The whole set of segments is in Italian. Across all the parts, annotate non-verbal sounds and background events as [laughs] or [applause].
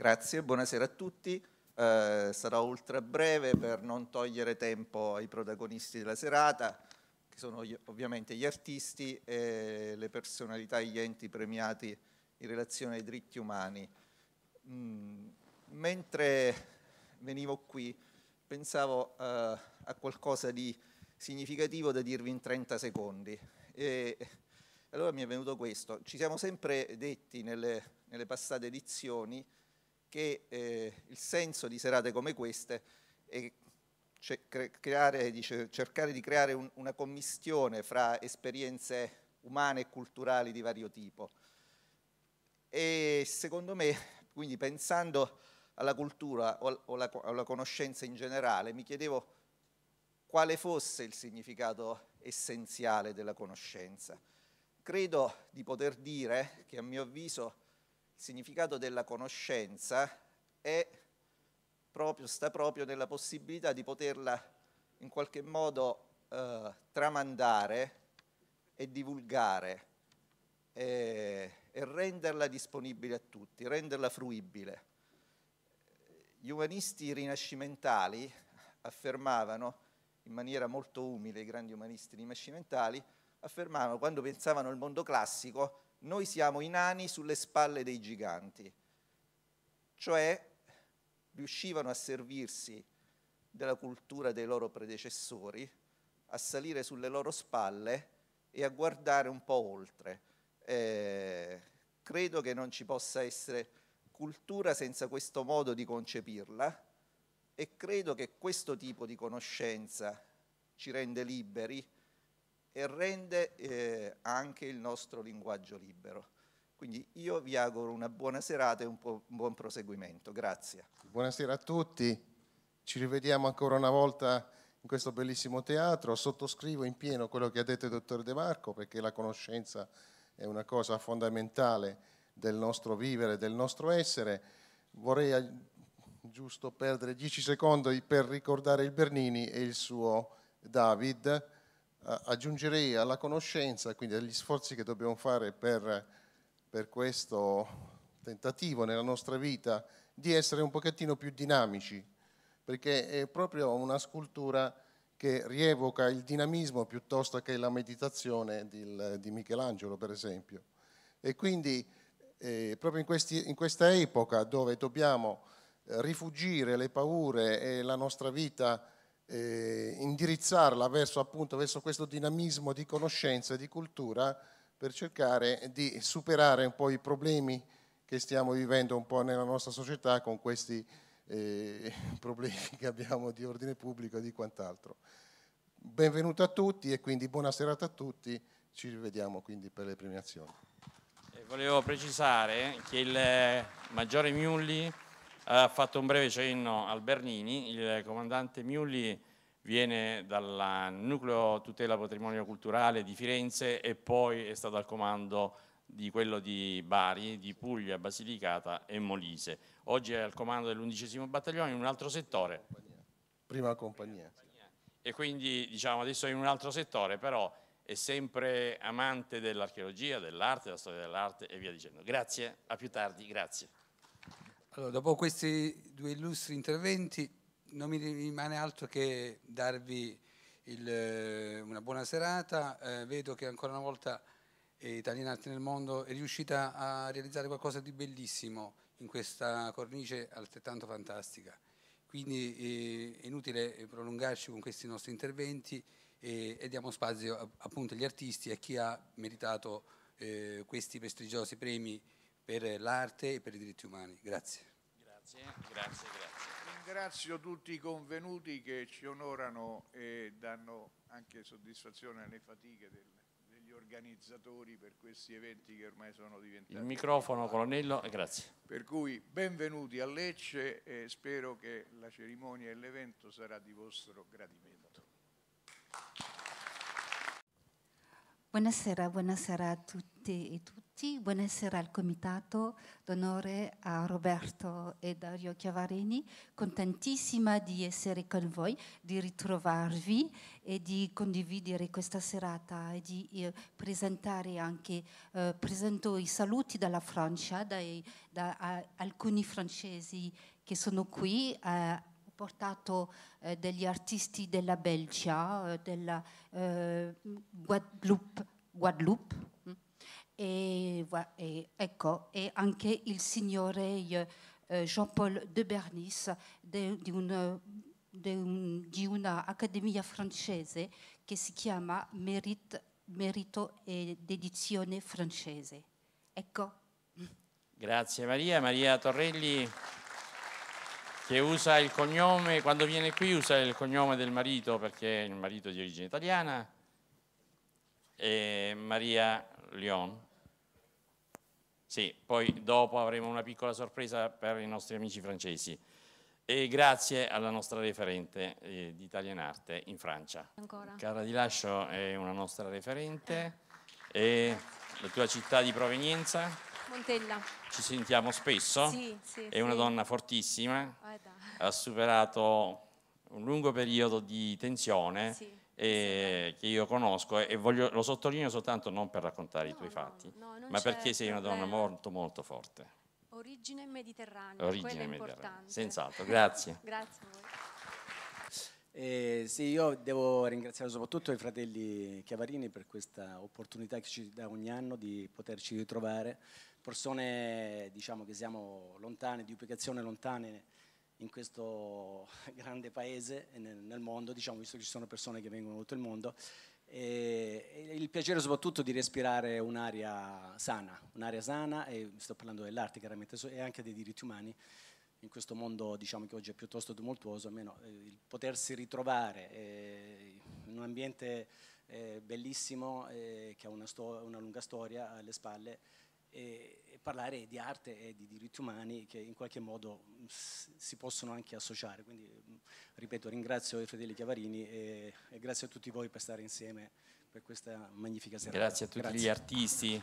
Grazie, buonasera a tutti. Eh, sarò ultra breve per non togliere tempo ai protagonisti della serata, che sono gli, ovviamente gli artisti e le personalità e gli enti premiati in relazione ai diritti umani. Mm, mentre venivo qui pensavo eh, a qualcosa di significativo da dirvi in 30 secondi. E allora mi è venuto questo. Ci siamo sempre detti nelle, nelle passate edizioni che eh, il senso di serate come queste è creare, dice, cercare di creare un, una commistione fra esperienze umane e culturali di vario tipo. E secondo me, quindi pensando alla cultura o alla, alla conoscenza in generale, mi chiedevo quale fosse il significato essenziale della conoscenza. Credo di poter dire che a mio avviso significato della conoscenza è proprio, sta proprio nella possibilità di poterla in qualche modo eh, tramandare e divulgare e, e renderla disponibile a tutti, renderla fruibile. Gli umanisti rinascimentali affermavano in maniera molto umile, i grandi umanisti rinascimentali affermavano quando pensavano al mondo classico noi siamo i nani sulle spalle dei giganti, cioè riuscivano a servirsi della cultura dei loro predecessori, a salire sulle loro spalle e a guardare un po' oltre. Eh, credo che non ci possa essere cultura senza questo modo di concepirla e credo che questo tipo di conoscenza ci rende liberi e rende eh, anche il nostro linguaggio libero. Quindi io vi auguro una buona serata e un, un buon proseguimento. Grazie. Buonasera a tutti, ci rivediamo ancora una volta in questo bellissimo teatro. Sottoscrivo in pieno quello che ha detto il dottor De Marco perché la conoscenza è una cosa fondamentale del nostro vivere, del nostro essere. Vorrei eh, giusto perdere 10 secondi per ricordare il Bernini e il suo David aggiungerei alla conoscenza, quindi agli sforzi che dobbiamo fare per, per questo tentativo nella nostra vita di essere un pochettino più dinamici, perché è proprio una scultura che rievoca il dinamismo piuttosto che la meditazione di, Michelangelo, per esempio. E quindi eh, proprio in, questi, in, questa epoca dove dobbiamo eh, rifugire le paure e la nostra vita eh, indirizzarla verso, appunto, verso questo dinamismo di conoscenza e di cultura per cercare di superare un po' i problemi che stiamo vivendo un po' nella nostra società con questi eh, [laughs] problemi che abbiamo di ordine pubblico e di quant'altro. Benvenuto a tutti e quindi buona serata a tutti, ci rivediamo quindi per le premiazioni. Eh, volevo precisare che il eh, maggiore Miulli ha fatto un breve cenno al Bernini, il comandante Miulli viene dal nucleo tutela patrimonio culturale di Firenze e poi è stato al comando di quello di Bari, di Puglia, Basilicata e Molise. Oggi è al comando dell'undicesimo battaglione in un altro settore. Prima compagnia. E quindi diciamo adesso è in un altro settore, però è sempre amante dell'archeologia, dell'arte, della storia dell'arte e via dicendo. Grazie, a più tardi, grazie. Allora, dopo questi due illustri interventi non mi rimane altro che darvi il, eh, una buona serata. Eh, vedo che ancora una volta eh, Italiana Arte nel Mondo è riuscita a realizzare qualcosa di bellissimo in questa cornice altrettanto fantastica. Quindi eh, è inutile prolungarci con questi nostri interventi e, e diamo spazio a, appunto agli artisti e a chi ha meritato eh, questi prestigiosi premi per l'arte e per i diritti umani. Grazie. Grazie, grazie, grazie. Ringrazio tutti i convenuti che ci onorano e danno anche soddisfazione alle fatiche del, degli organizzatori per questi eventi che ormai sono diventati... Il microfono, colonnello, eh, grazie. Per cui benvenuti a Lecce e spero che la cerimonia e l'evento sarà di vostro gradimento. Buonasera, buonasera a tutti e tutti tutti, buonasera al Comitato d'onore a Roberto e Dario Chiavarini, contentissima di essere con voi, di ritrovarvi e di condividere questa serata e di eh, presentare anche, eh, presento i saluti dalla Francia, dai, da a, alcuni francesi che sono qui. Eh, portato eh, degli artisti della Belgia, eh, della eh, Guadeloupe, Guadeloupe e, e, ecco, e anche il signore eh, Jean-Paul de Bernis di, di un'accademia francese che si chiama Merit, Merito ed Edizione Francese. Ecco. Grazie Maria. Maria Torrelli che usa il cognome, quando viene qui usa il cognome del marito perché è il marito di origine italiana. E Maria Leon sì, poi dopo avremo una piccola sorpresa per i nostri amici francesi. E grazie alla nostra referente eh, di Italian Arte in Francia. Ancora. Cara Di Lascio è una nostra referente e la tua città di provenienza? Montella. Ci sentiamo spesso? Sì, sì. È una donna fortissima, Guarda. Eh, ha superato un lungo periodo di tensione. Sì e eh, che io conosco e voglio, lo sottolineo soltanto non per raccontare no, i tuoi fatti, no, ma perché sei una donna molto molto forte. Origine mediterranea, Origine mediterranea. Senz'altro, grazie. [laughs] grazie eh, sì, io devo ringraziare soprattutto i fratelli Chiavarini per questa opportunità che ci dà ogni anno di poterci ritrovare, persone diciamo, che siamo lontane, di ubicazione lontane in questo [laughs] grande paese nel, mondo, diciamo, visto che ci sono persone che vengono da tutto il mondo, e il piacere soprattutto di respirare un'aria sana, un'aria sana, e sto parlando dell'arte chiaramente, e anche dei diritti umani, in questo mondo diciamo che oggi è piuttosto tumultuoso, almeno eh, il potersi ritrovare eh, in un ambiente eh, bellissimo eh, che ha una, una lunga storia alle spalle, e, parlare di arte e di diritti umani che in qualche modo mm, si possono anche associare. Quindi, mm, ripeto, ringrazio Fedeli Chiavarini e, e, grazie a tutti voi per stare insieme per questa magnifica serata. Grazie a tutti grazie. gli artisti,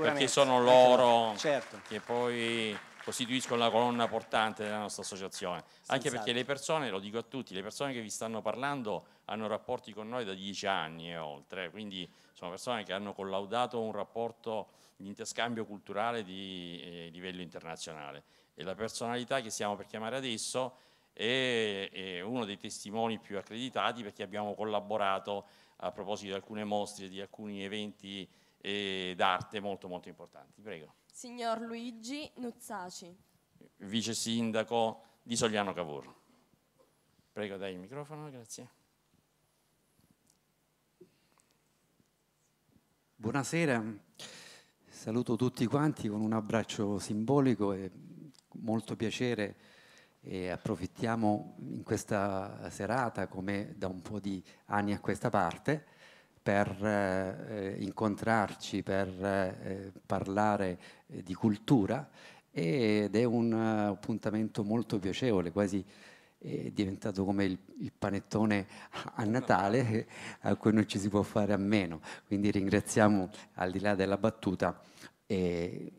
perché sono loro certo. che poi costituiscono la colonna portante della nostra associazione, anche perché esatto. le persone, lo dico a tutti, le persone che vi stanno parlando hanno rapporti con noi da dieci anni e oltre, quindi sono persone che hanno collaudato un rapporto di interscambio culturale di eh, livello internazionale e la personalità che stiamo per chiamare adesso è, è uno dei testimoni più accreditati perché abbiamo collaborato a proposito di alcune mostre, di alcuni eventi eh, d'arte molto molto importanti. Prego. Signor Luigi Nuzzaci. Vice Sindaco di Sogliano Cavour. Prego, dai il microfono, grazie. Buonasera, saluto tutti quanti con un abbraccio simbolico e molto piacere e approfittiamo in questa serata come da un po' di anni a questa parte per eh, incontrarci, per eh, parlare eh, di cultura ed è un eh, appuntamento molto piacevole, quasi eh, è diventato come il, il, panettone a Natale a cui non ci si può fare a meno. Quindi ringraziamo al di là della battuta eh,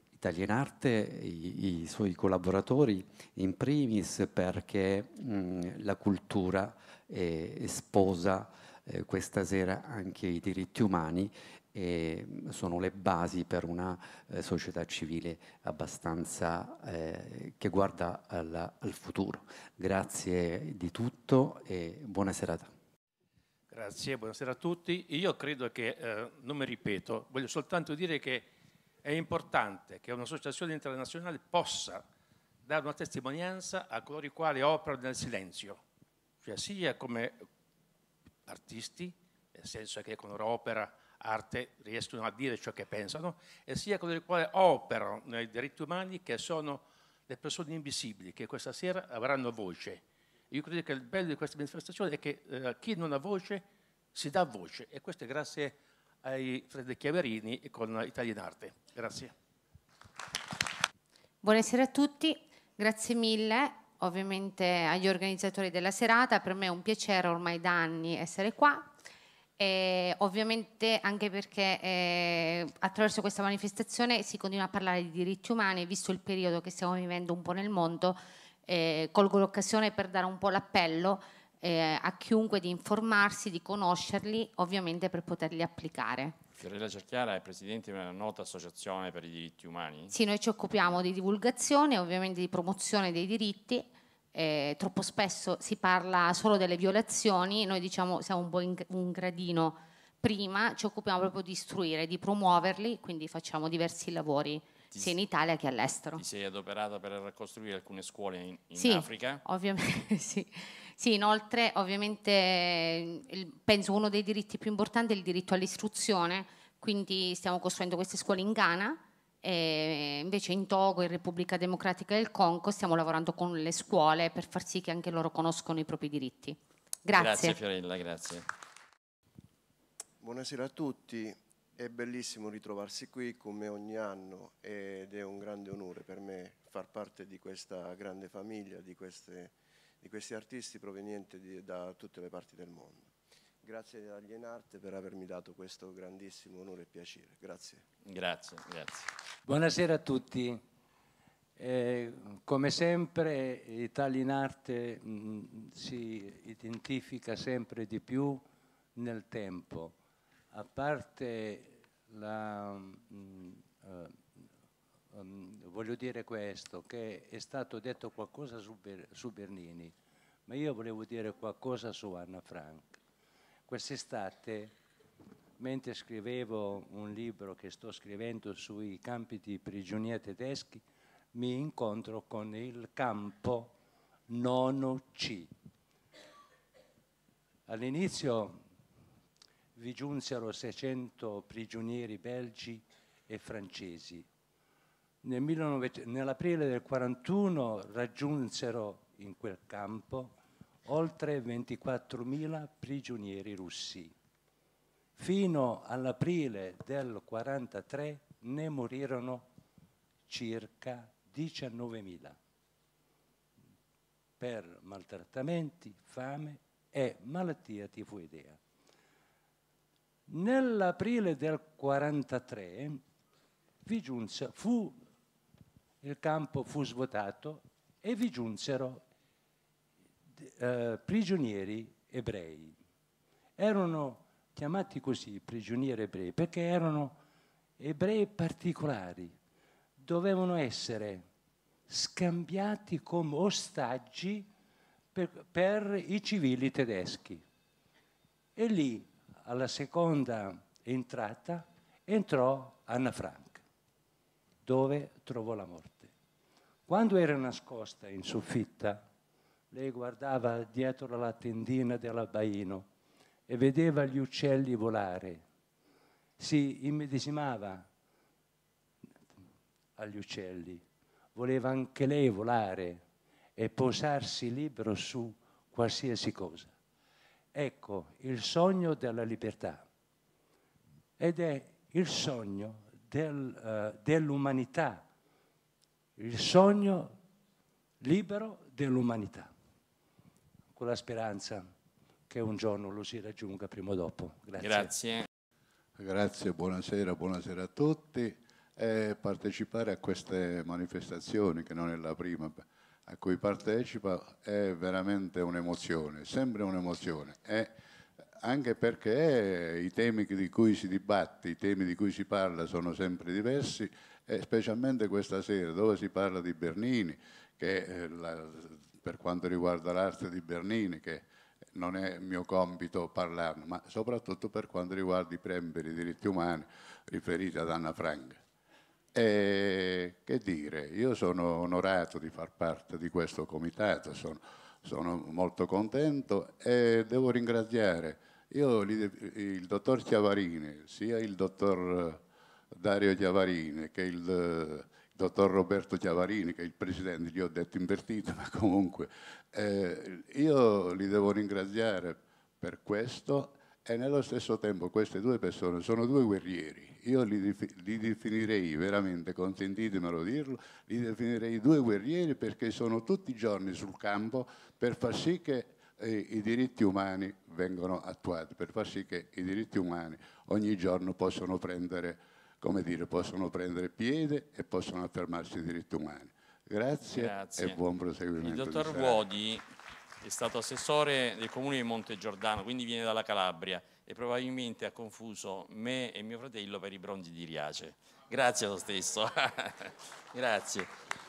Arte, i, i, suoi collaboratori in primis perché mh, mm, la cultura eh, sposa eh, questa sera anche i diritti umani e eh, sono le basi per una eh, società civile abbastanza eh, che guarda alla, al futuro. Grazie di tutto e buona serata. Grazie, buonasera a tutti. Io credo che, eh, non mi ripeto, voglio soltanto dire che è importante che un'associazione internazionale possa dare una testimonianza a coloro i quali operano nel silenzio, cioè sia come artisti, nel senso che con loro opera, arte riescono a dire ciò che pensano, e sia con i quali operano nei diritti umani che sono le persone invisibili, che questa sera avranno voce. Io credo che il bello di questa manifestazione è che eh, chi non ha voce si dà voce, e questo è grazie ai Fredde Chiaverini e con Italian Arte. Grazie. Buonasera a tutti, grazie mille ovviamente agli organizzatori della serata, per me è un piacere ormai da anni essere qua, e ovviamente anche perché eh, attraverso questa manifestazione si continua a parlare di diritti umani, visto il periodo che stiamo vivendo un po' nel mondo, eh, colgo l'occasione per dare un po' l'appello eh, a chiunque di informarsi, di conoscerli, ovviamente per poterli applicare. Fiorella Cerchiara è presidente di una nota associazione per i diritti umani. Sì, noi ci occupiamo di divulgazione, ovviamente di promozione dei diritti. Eh, troppo spesso si parla solo delle violazioni, noi diciamo siamo un po' in, un gradino prima, ci occupiamo proprio di istruire, di promuoverli, quindi facciamo diversi lavori ti, sia in Italia che all'estero. Ti sei adoperata per ricostruire alcune scuole in, in sì, Africa? Ovviamente [laughs] sì. Sì, inoltre ovviamente eh, penso uno dei diritti più importanti è il diritto all'istruzione, quindi stiamo costruendo queste scuole in Ghana e invece in Togo, in Repubblica Democratica del Congo stiamo lavorando con le scuole per far sì che anche loro conoscono i propri diritti. Grazie. Grazie Fiorella, grazie. Buonasera a tutti, è bellissimo ritrovarsi qui come ogni anno ed è un grande onore per me far parte di questa grande famiglia, di queste di questi artisti provenienti di, da tutte le parti del mondo. Grazie agli Enarte per avermi dato questo grandissimo onore e piacere. Grazie. Grazie, grazie. Buonasera a tutti. Eh, come sempre Italia in Arte mh, mm, si identifica sempre di più nel tempo, a parte la mh, mm, eh, uh, um, voglio dire questo, che è stato detto qualcosa su, Ber su Bernini, ma io volevo dire qualcosa su Anna Frank. Quest'estate, mentre scrivevo un libro che sto scrivendo sui campi di prigionia tedeschi, mi incontro con il campo nono C. All'inizio vi giunsero 600 prigionieri belgi e francesi nel 19, nell'aprile del 1941 raggiunsero in quel campo oltre 24.000 prigionieri russi. Fino all'aprile del 1943 ne morirono circa 19.000 per maltrattamenti, fame e malattia tifoidea. Nell'aprile del 1943 vi giunse, fu il campo fu svuotato e vi giunsero eh, prigionieri ebrei. Erano chiamati così prigionieri ebrei perché erano ebrei particolari, dovevano essere scambiati come ostaggi per, per i civili tedeschi. E lì, alla seconda entrata, entrò Anna Frank, dove trovò la morte. Quando era nascosta in soffitta, lei guardava dietro la tendina dell'abbaino e vedeva gli uccelli volare. Si immedesimava agli uccelli, voleva anche lei volare e posarsi libero su qualsiasi cosa. Ecco il sogno della libertà ed è il sogno del, uh, dell'umanità il sogno libero dell'umanità, con la speranza che un giorno lo si raggiunga prima o dopo. Grazie. Grazie, Grazie buonasera, buonasera a tutti. Eh, partecipare a queste manifestazioni, che non è la prima a cui partecipa, è veramente un'emozione, sempre un'emozione. È anche perché i temi di cui si dibatte, i temi di cui si parla sono sempre diversi, e specialmente questa sera dove si parla di Bernini, che eh, la, per quanto riguarda l'arte di Bernini, che non è mio compito parlarne, ma soprattutto per quanto riguarda i premi per i diritti umani riferiti ad Anna Frank. E, che dire, io sono onorato di far parte di questo comitato, sono, sono molto contento e devo ringraziare io, il dottor Chiavarini, sia il dottor eh, Dario Chiavarini che il eh, dottor Roberto Chiavarini, che è il presidente, gli ho detto invertito, [laughs] ma comunque eh, io li devo ringraziare per questo e nello stesso tempo queste due persone sono due guerrieri. Io li, li definirei veramente, consentitemelo dirlo, li definirei due guerrieri perché sono tutti i giorni sul campo per far sì che eh, i diritti umani vengono attuati per far sì che i diritti umani ogni giorno possano prendere, dire, possono prendere piede e possano affermarsi i diritti umani. Grazie, Grazie. e buon proseguimento. Il dottor Vuodi è stato assessore del comune di Monte Giordano, quindi viene dalla Calabria e probabilmente ha confuso me e mio fratello per i bronzi di Riace. Grazie lo stesso. [laughs] Grazie.